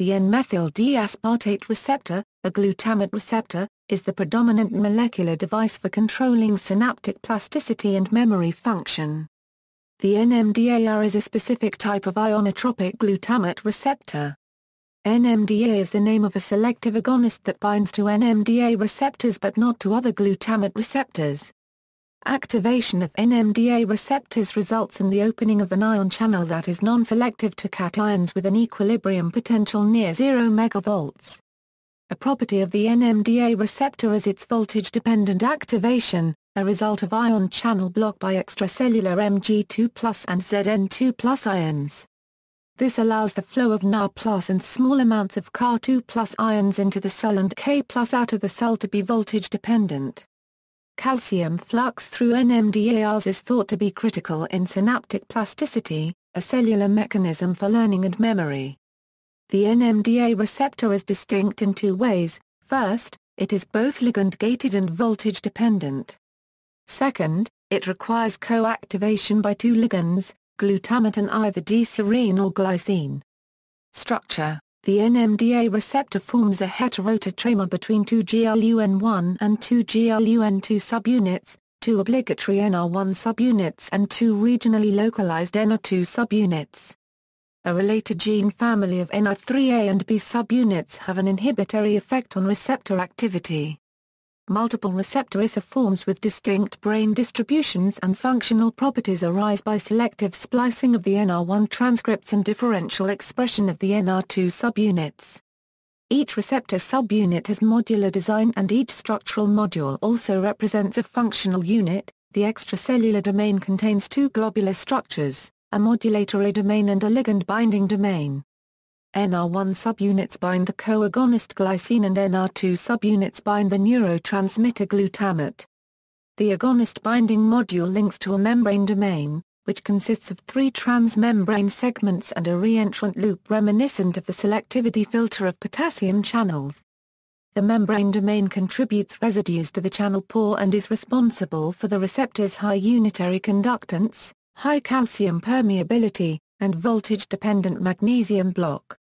The N-methyl D-aspartate receptor, a glutamate receptor, is the predominant molecular device for controlling synaptic plasticity and memory function. The NMDAR is a specific type of ionotropic glutamate receptor. NMDA is the name of a selective agonist that binds to NMDA receptors but not to other glutamate receptors. Activation of NMDA receptors results in the opening of an ion channel that is non-selective to cations with an equilibrium potential near 0 MV. A property of the NMDA receptor is its voltage-dependent activation, a result of ion channel block by extracellular Mg2 and Zn2 ions. This allows the flow of Na and small amounts of Ca2 ions into the cell and K out of the cell to be voltage-dependent calcium flux through NMDARs is thought to be critical in synaptic plasticity, a cellular mechanism for learning and memory. The NMDA receptor is distinct in two ways, first, it is both ligand-gated and voltage-dependent. Second, it requires co-activation by two ligands, glutamate and either D-serine or glycine. Structure the NMDA receptor forms a heterotetramer between two GLUN1 and two GLUN2 subunits, two obligatory NR1 subunits and two regionally localized NR2 subunits. A related gene family of NR3A and B subunits have an inhibitory effect on receptor activity multiple receptor isoforms with distinct brain distributions and functional properties arise by selective splicing of the NR1 transcripts and differential expression of the NR2 subunits. Each receptor subunit has modular design and each structural module also represents a functional unit. The extracellular domain contains two globular structures, a modulatory domain and a ligand binding domain. NR1 subunits bind the coagonist glycine and NR2 subunits bind the neurotransmitter glutamate. The agonist binding module links to a membrane domain, which consists of three transmembrane segments and a reentrant loop reminiscent of the selectivity filter of potassium channels. The membrane domain contributes residues to the channel pore and is responsible for the receptor's high unitary conductance, high calcium permeability, and voltage-dependent magnesium block.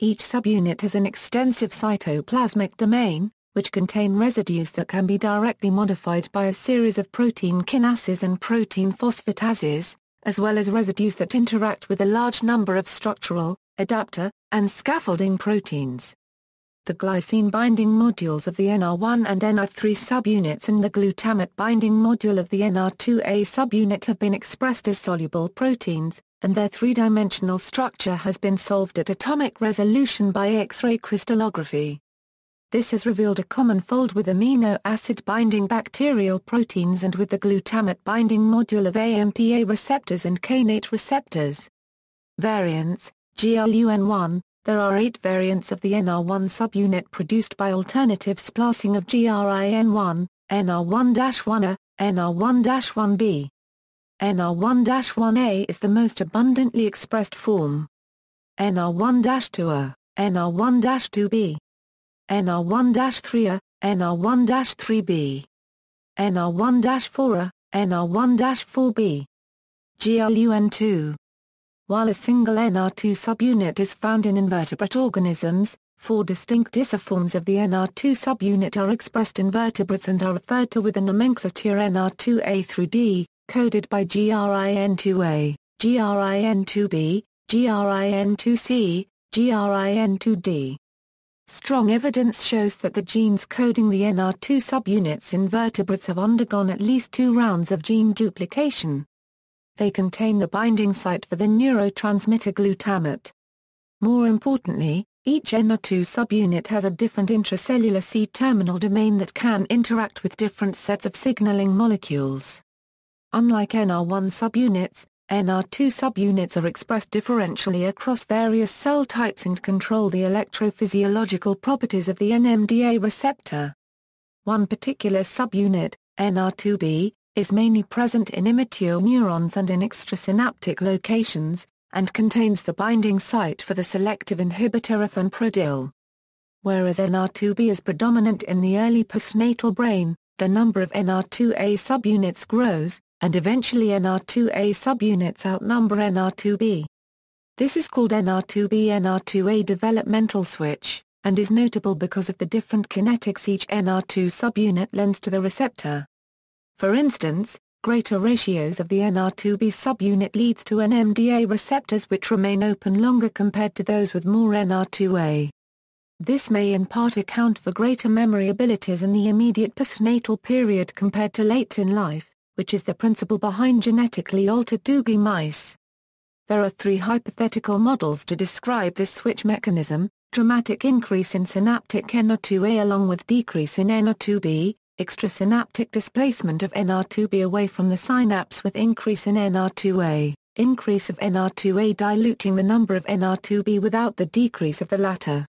Each subunit has an extensive cytoplasmic domain, which contain residues that can be directly modified by a series of protein kinases and protein phosphatases, as well as residues that interact with a large number of structural, adapter, and scaffolding proteins. The glycine binding modules of the NR1 and NR3 subunits and the glutamate binding module of the NR2A subunit have been expressed as soluble proteins, and their three-dimensional structure has been solved at atomic resolution by X-ray crystallography. This has revealed a common fold with amino acid-binding bacterial proteins and with the glutamate-binding module of AMPA receptors and kainate receptors. Variants, GLUN1, there are eight variants of the NR1 subunit produced by alternative splicing of GRIN1, NR1-1A, NR1-1B, NR1-1A is the most abundantly expressed form. NR1-2A, NR1-2B, NR1-3A, NR1-3B, NR1-4A, NR1-4B, GLUN2. While a single NR2 subunit is found in invertebrate organisms, four distinct isoforms of the NR2 subunit are expressed in vertebrates and are referred to with the nomenclature NR2A through D, coded by GRIN2A, GRIN2B, GRIN2C, GRIN2D. Strong evidence shows that the genes coding the NR2 subunits in vertebrates have undergone at least two rounds of gene duplication. They contain the binding site for the neurotransmitter glutamate. More importantly, each NR2 subunit has a different intracellular C-terminal domain that can interact with different sets of signaling molecules. Unlike NR1 subunits, NR2 subunits are expressed differentially across various cell types and control the electrophysiological properties of the NMDA receptor. One particular subunit, NR2B, is mainly present in immature neurons and in extrasynaptic locations, and contains the binding site for the selective inhibitor efinprodil. Whereas NR2B is predominant in the early postnatal brain, the number of NR2A subunits grows, and eventually NR2A subunits outnumber NR2B. This is called NR2B NR2A developmental switch, and is notable because of the different kinetics each NR2 subunit lends to the receptor. For instance, greater ratios of the NR2B subunit leads to NMDA receptors which remain open longer compared to those with more NR2A. This may in part account for greater memory abilities in the immediate postnatal period compared to late in life, which is the principle behind genetically altered Doogie mice. There are three hypothetical models to describe this switch mechanism, dramatic increase in synaptic NR2A along with decrease in NR2B, extrasynaptic displacement of NR2B away from the synapse with increase in NR2A, increase of NR2A diluting the number of NR2B without the decrease of the latter.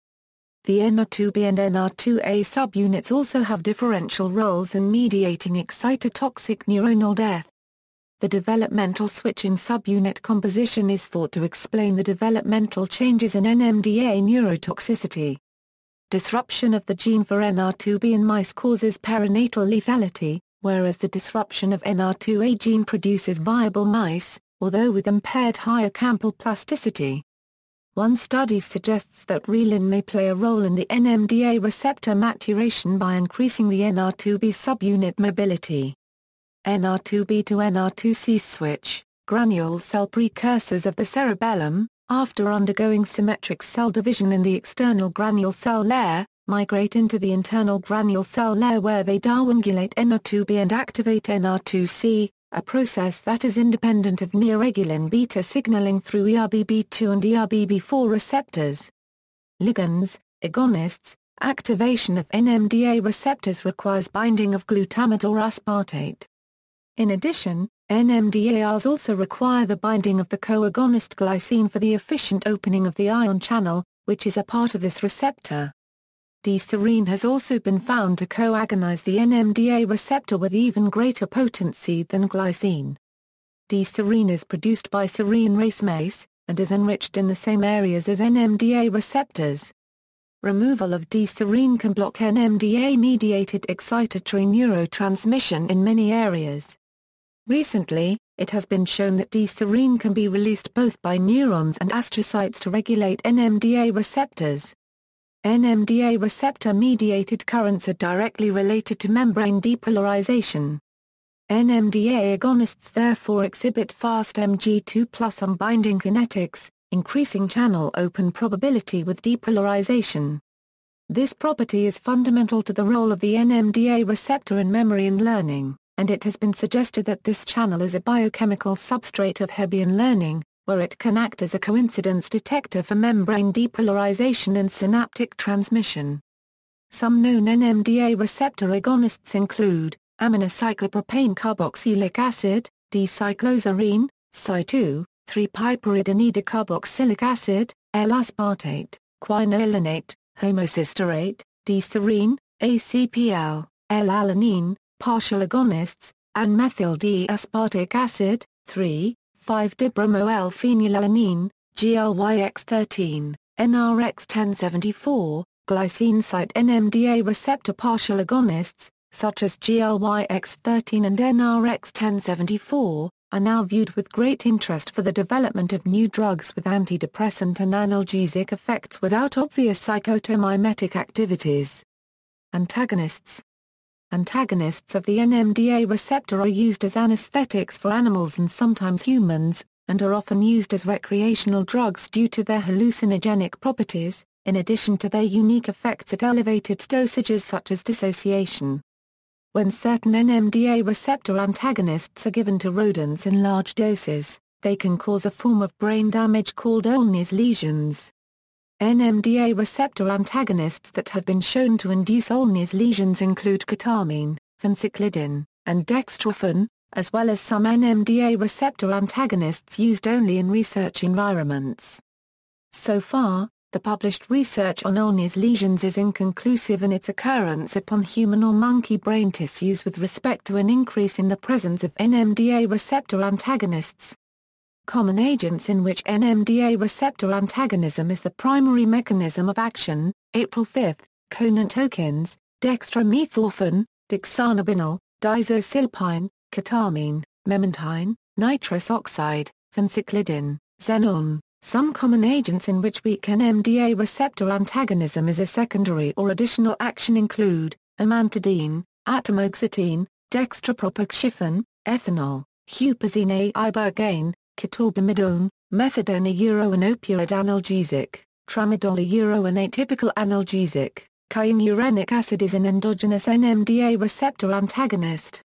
The NR2B and NR2A subunits also have differential roles in mediating excitotoxic neuronal death. The developmental switch in subunit composition is thought to explain the developmental changes in NMDA neurotoxicity. Disruption of the gene for NR2B in mice causes perinatal lethality, whereas the disruption of NR2A gene produces viable mice, although with impaired higher campal plasticity. One study suggests that relin may play a role in the NMDA receptor maturation by increasing the NR2B subunit mobility. NR2B to NR2C switch, granule cell precursors of the cerebellum, after undergoing symmetric cell division in the external granule cell layer, migrate into the internal granule cell layer where they downregulate NR2B and activate NR2C, a process that is independent of neuregulin beta signaling through ERBB2 and ERBB4 receptors. Ligands, agonists, activation of NMDA receptors requires binding of glutamate or aspartate. In addition, NMDARs also require the binding of the coagonist glycine for the efficient opening of the ion channel, which is a part of this receptor. D-serine has also been found to co-agonize the NMDA receptor with even greater potency than glycine. D-serine is produced by serine racemase, and is enriched in the same areas as NMDA receptors. Removal of D-serine can block NMDA-mediated excitatory neurotransmission in many areas. Recently, it has been shown that D-serine can be released both by neurons and astrocytes to regulate NMDA receptors. NMDA receptor-mediated currents are directly related to membrane depolarization. NMDA agonists therefore exhibit fast Mg2 plus unbinding kinetics, increasing channel open probability with depolarization. This property is fundamental to the role of the NMDA receptor in memory and learning, and it has been suggested that this channel is a biochemical substrate of Hebbian learning, where it can act as a coincidence detector for membrane depolarization and synaptic transmission. Some known NMDA receptor agonists include aminocyclopropane carboxylic acid, decyclozarine, cycloserine Cy2, 3-piperidinidecarboxylic acid, L-aspartate, quinolinate, homocysterate, D-serine, ACPL, L-alanine, partial agonists, and methyl D-aspartic acid, 3, 5 dibromoyl GLYX13, NRX1074, glycine site NMDA receptor partial agonists, such as GLYX13 and NRX1074, are now viewed with great interest for the development of new drugs with antidepressant and analgesic effects without obvious psychotomimetic activities. Antagonists Antagonists of the NMDA receptor are used as anesthetics for animals and sometimes humans, and are often used as recreational drugs due to their hallucinogenic properties, in addition to their unique effects at elevated dosages such as dissociation. When certain NMDA receptor antagonists are given to rodents in large doses, they can cause a form of brain damage called Olney's lesions. NMDA receptor antagonists that have been shown to induce Olney's lesions include ketamine, fencyclidine, and dextrofen, as well as some NMDA receptor antagonists used only in research environments. So far, the published research on Olney's lesions is inconclusive in its occurrence upon human or monkey brain tissues with respect to an increase in the presence of NMDA receptor antagonists, common agents in which NMDA receptor antagonism is the primary mechanism of action, April 5, Conantokins, dextromethorphan, dexanabinol, diazoxilpine, ketamine, memantine, nitrous oxide, phencyclidin, xenon, some common agents in which weak NMDA receptor antagonism is a secondary or additional action include, amantadine, atomoxetine, dextropropoxyphen, ethanol, huperzine ibogaine, ketorberidone, methadone a euro an opioid analgesic, tramadol a euro an atypical analgesic, cayenne acid is an endogenous NMDA receptor antagonist.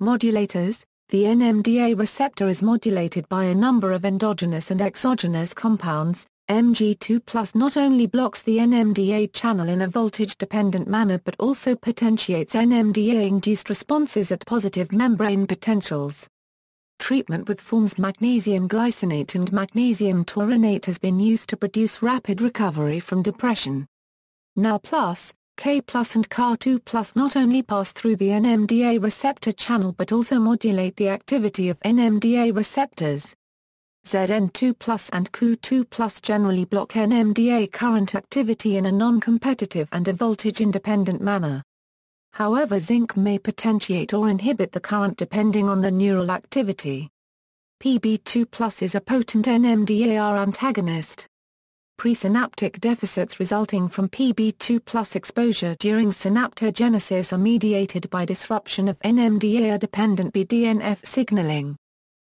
Modulators The NMDA receptor is modulated by a number of endogenous and exogenous compounds, MG2 not only blocks the NMDA channel in a voltage-dependent manner but also potentiates NMDA-induced responses at positive membrane potentials. Treatment with forms magnesium glycinate and magnesium taurinate has been used to produce rapid recovery from depression. Now Plus, K Plus and CAR2 Plus not only pass through the NMDA receptor channel but also modulate the activity of NMDA receptors. ZN2 Plus and Cu2 Plus generally block NMDA current activity in a non-competitive and a voltage-independent manner. However zinc may potentiate or inhibit the current depending on the neural activity. PB2 is a potent NMDAR antagonist. Presynaptic deficits resulting from PB2 exposure during synaptogenesis are mediated by disruption of NMDAR-dependent BDNF signaling.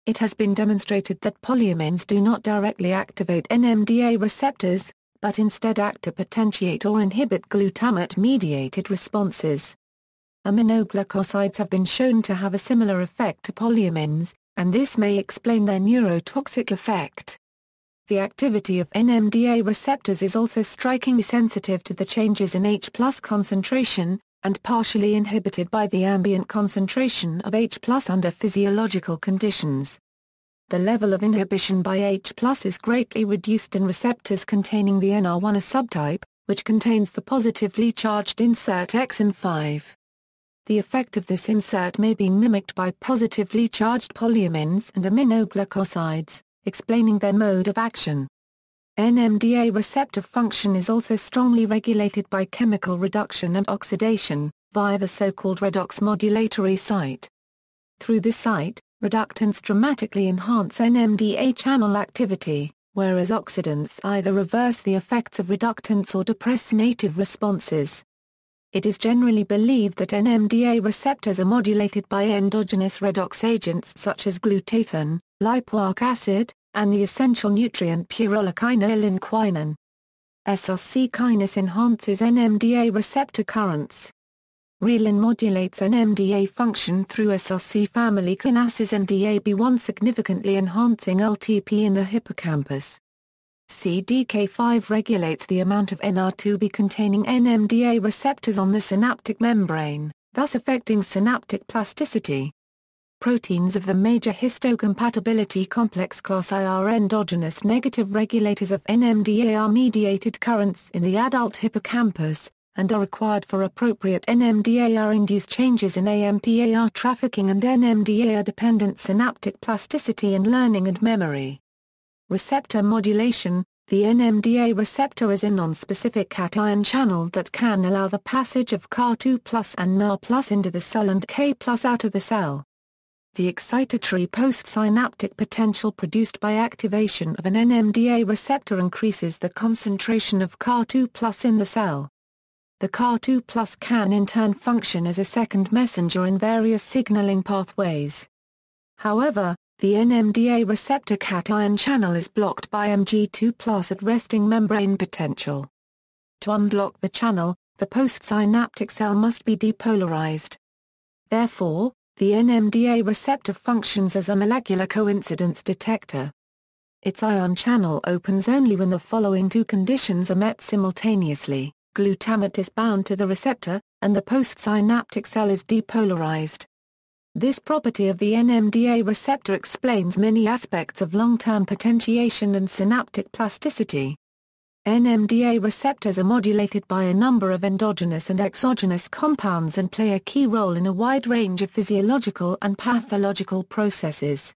It has been demonstrated that polyamines do not directly activate NMDA receptors, but instead act to potentiate or inhibit glutamate-mediated responses. Aminoglycosides have been shown to have a similar effect to polyamines, and this may explain their neurotoxic effect. The activity of NMDA receptors is also strikingly sensitive to the changes in H concentration, and partially inhibited by the ambient concentration of H under physiological conditions the level of inhibition by H plus is greatly reduced in receptors containing the NR1A subtype, which contains the positively charged insert exon 5. The effect of this insert may be mimicked by positively charged polyamines and aminoglycosides, explaining their mode of action. NMDA receptor function is also strongly regulated by chemical reduction and oxidation, via the so-called redox modulatory site. Through this site, Reductants dramatically enhance NMDA channel activity, whereas oxidants either reverse the effects of reductants or depress native responses. It is generally believed that NMDA receptors are modulated by endogenous redox agents such as glutathione, lipoic acid, and the essential nutrient pyrrolichinyl quinine. SRC kinase enhances NMDA receptor currents, Relin modulates an MDA function through SRC family kinases dab one significantly enhancing LTP in the hippocampus. CDK5 regulates the amount of NR2B containing NMDA receptors on the synaptic membrane, thus affecting synaptic plasticity. Proteins of the major histocompatibility complex class I are endogenous negative regulators of NMDA are mediated currents in the adult hippocampus, and are required for appropriate NMDAR-induced changes in AMPAR trafficking and NMDAR-dependent synaptic plasticity in learning and memory. Receptor modulation The NMDA receptor is a non-specific cation channel that can allow the passage of Ca2 and Na into the cell and K out of the cell. The excitatory postsynaptic potential produced by activation of an NMDA receptor increases the concentration of Ca2 in the cell. The Car2 Plus can in turn function as a second messenger in various signaling pathways. However, the NMDA receptor cation channel is blocked by MG2 at resting membrane potential. To unblock the channel, the postsynaptic cell must be depolarized. Therefore, the NMDA receptor functions as a molecular coincidence detector. Its ion channel opens only when the following two conditions are met simultaneously glutamate is bound to the receptor, and the postsynaptic cell is depolarized. This property of the NMDA receptor explains many aspects of long-term potentiation and synaptic plasticity. NMDA receptors are modulated by a number of endogenous and exogenous compounds and play a key role in a wide range of physiological and pathological processes.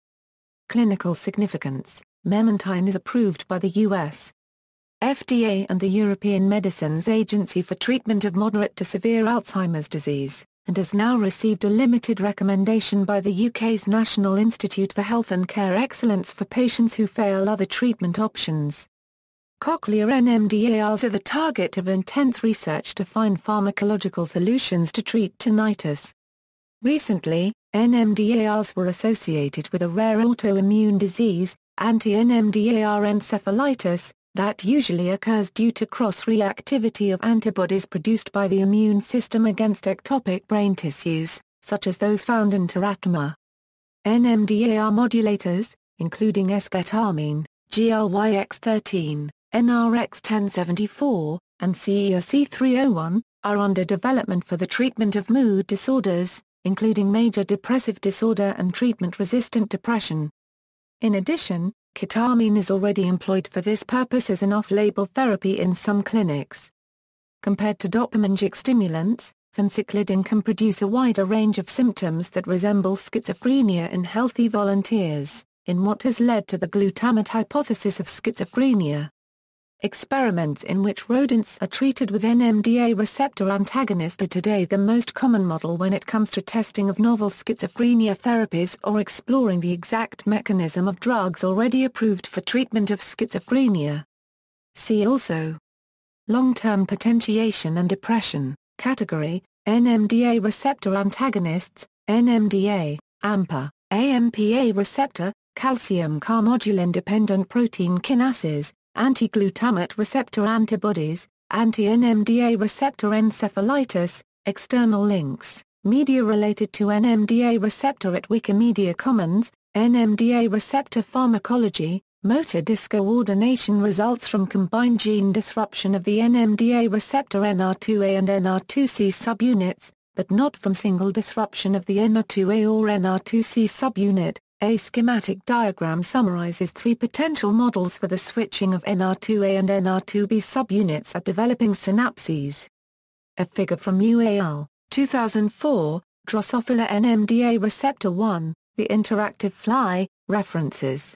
Clinical significance Memantine is approved by the U.S. FDA and the European Medicines Agency for treatment of moderate to severe Alzheimer's disease, and has now received a limited recommendation by the UK's National Institute for Health and Care Excellence for patients who fail other treatment options. Cochlear NMDARs are the target of intense research to find pharmacological solutions to treat tinnitus. Recently, NMDARs were associated with a rare autoimmune disease, anti-NMDAR encephalitis, that usually occurs due to cross-reactivity of antibodies produced by the immune system against ectopic brain tissues, such as those found in teratoma. NMDAR modulators, including esketamine, GLYX13, NRX1074, and CERC301, are under development for the treatment of mood disorders, including major depressive disorder and treatment-resistant depression. In addition, Ketamine is already employed for this purpose as an off-label therapy in some clinics. Compared to dopaminergic stimulants, phencyclidin can produce a wider range of symptoms that resemble schizophrenia in healthy volunteers, in what has led to the glutamate hypothesis of schizophrenia. Experiments in which rodents are treated with NMDA receptor antagonist are today the most common model when it comes to testing of novel schizophrenia therapies or exploring the exact mechanism of drugs already approved for treatment of schizophrenia. See also Long-term potentiation and depression, category, NMDA receptor antagonists, NMDA, AMPA, AMPA receptor, calcium carmodulin-dependent protein kinases, anti-glutamate receptor antibodies, anti-NMDA receptor encephalitis, external links, media related to NMDA receptor at Wikimedia Commons, NMDA receptor pharmacology, motor discoordination results from combined gene disruption of the NMDA receptor NR2A and NR2C subunits, but not from single disruption of the NR2A or NR2C subunit, a schematic diagram summarizes three potential models for the switching of NR2A and NR2B subunits at developing synapses. A figure from UAL, 2004, Drosophila NMDA receptor 1, the interactive fly, references.